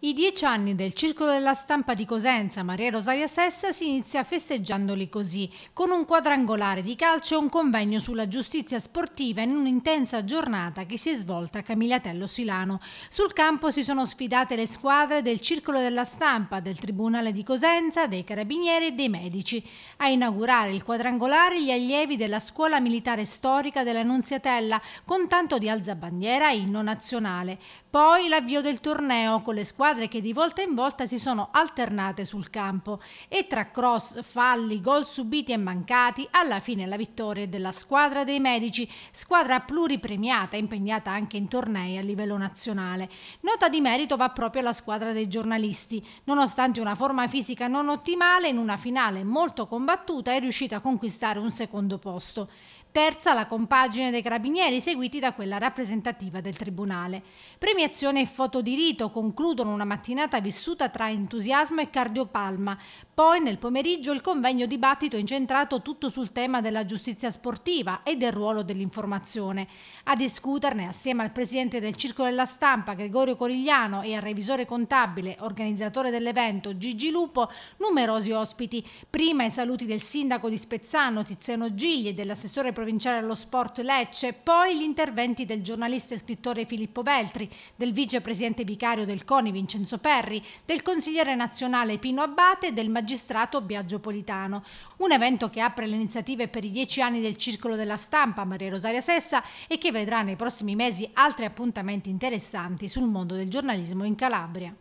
I dieci anni del Circolo della Stampa di Cosenza Maria Rosaria Sessa si inizia festeggiandoli così, con un quadrangolare di calcio e un convegno sulla giustizia sportiva in un'intensa giornata che si è svolta a Camigliatello Silano. Sul campo si sono sfidate le squadre del Circolo della Stampa, del Tribunale di Cosenza, dei Carabinieri e dei Medici. A inaugurare il quadrangolare gli allievi della Scuola Militare Storica della Nunziatella, con tanto di alzabandiera e inno nazionale. Poi l'avvio del torneo con le squadre squadre che di volta in volta si sono alternate sul campo e tra cross, falli, gol subiti e mancati, alla fine la vittoria della squadra dei Medici, squadra pluripremiata impegnata anche in tornei a livello nazionale. Nota di merito va proprio alla squadra dei giornalisti, nonostante una forma fisica non ottimale in una finale molto combattuta è riuscita a conquistare un secondo posto. Terza la compagine dei carabinieri seguiti da quella rappresentativa del tribunale. Premiazione e foto di rito concludono una mattinata vissuta tra entusiasmo e cardiopalma, poi nel pomeriggio il convegno dibattito incentrato tutto sul tema della giustizia sportiva e del ruolo dell'informazione. A discuterne assieme al presidente del Circolo della Stampa Gregorio Corigliano e al revisore contabile, organizzatore dell'evento Gigi Lupo, numerosi ospiti. Prima i saluti del sindaco di Spezzano Tiziano Gigli e dell'assessore provinciale allo sport Lecce, poi gli interventi del giornalista e scrittore Filippo Veltri, del vicepresidente vicario del CONI Vincenzo Perri, del consigliere nazionale Pino Abbate e del magistrato magistrato Biagio Politano. Un evento che apre le iniziative per i dieci anni del Circolo della Stampa Maria Rosaria Sessa e che vedrà nei prossimi mesi altri appuntamenti interessanti sul mondo del giornalismo in Calabria.